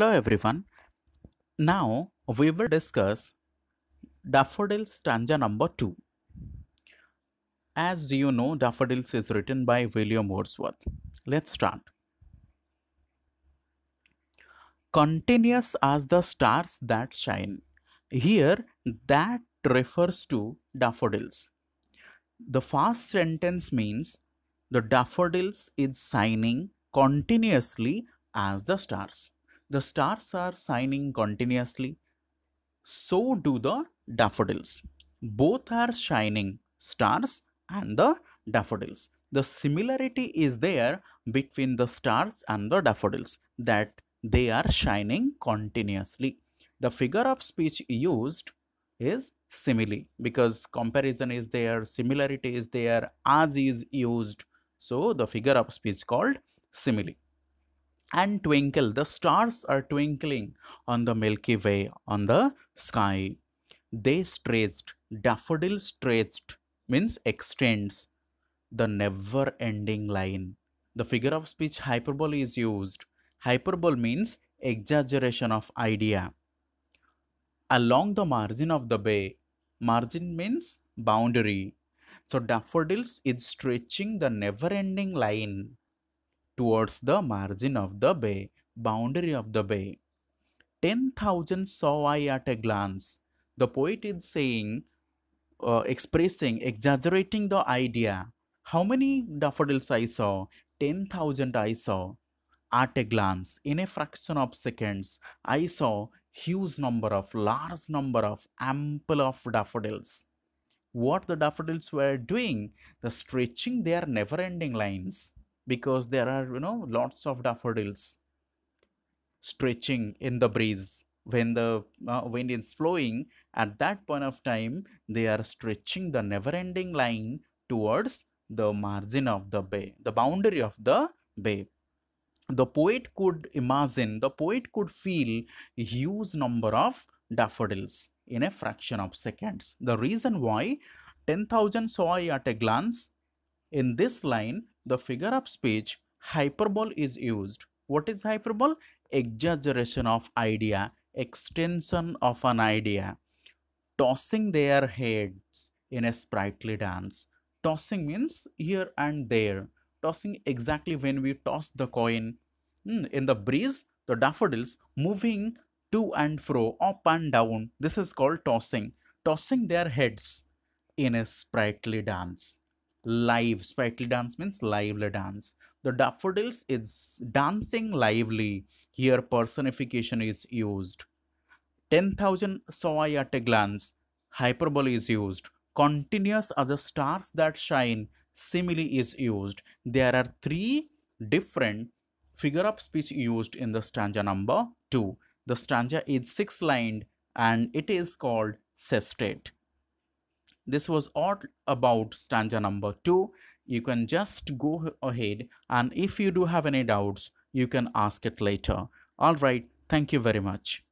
Hello everyone. Now we will discuss Daffodil stanza number 2. As you know, Daffodils is written by William Wordsworth. Let's start. Continuous as the stars that shine. Here, that refers to daffodils. The first sentence means the daffodils is shining continuously as the stars the stars are shining continuously. So do the daffodils. Both are shining stars and the daffodils. The similarity is there between the stars and the daffodils that they are shining continuously. The figure of speech used is simile because comparison is there, similarity is there, as is used. So the figure of speech called simile and twinkle. The stars are twinkling on the Milky Way on the sky. They stretched, daffodil stretched means extends the never ending line. The figure of speech hyperbole is used. Hyperbole means exaggeration of idea. Along the margin of the bay, margin means boundary. So daffodils is stretching the never ending line towards the margin of the bay, boundary of the bay. 10,000 saw I at a glance. The poet is saying, uh, expressing, exaggerating the idea. How many daffodils I saw? 10,000 I saw at a glance in a fraction of seconds. I saw huge number of, large number of, ample of daffodils. What the daffodils were doing? The stretching their never-ending lines because there are you know lots of daffodils stretching in the breeze when the uh, wind is flowing at that point of time they are stretching the never ending line towards the margin of the bay the boundary of the bay the poet could imagine the poet could feel a huge number of daffodils in a fraction of seconds the reason why 10000 saw at a glance in this line the figure of speech, hyperbole is used. What is hyperbole? Exaggeration of idea, extension of an idea. Tossing their heads in a sprightly dance. Tossing means here and there. Tossing exactly when we toss the coin. Hmm, in the breeze, the daffodils moving to and fro, up and down. This is called tossing. Tossing their heads in a sprightly dance live sprightly dance means lively dance the daffodils is dancing lively here personification is used 10000 saw I at a glance hyperbole is used continuous are the stars that shine simile is used there are three different figure of speech used in the stanza number 2 the stanza is six lined and it is called sestet this was all about stanza number two you can just go ahead and if you do have any doubts you can ask it later all right thank you very much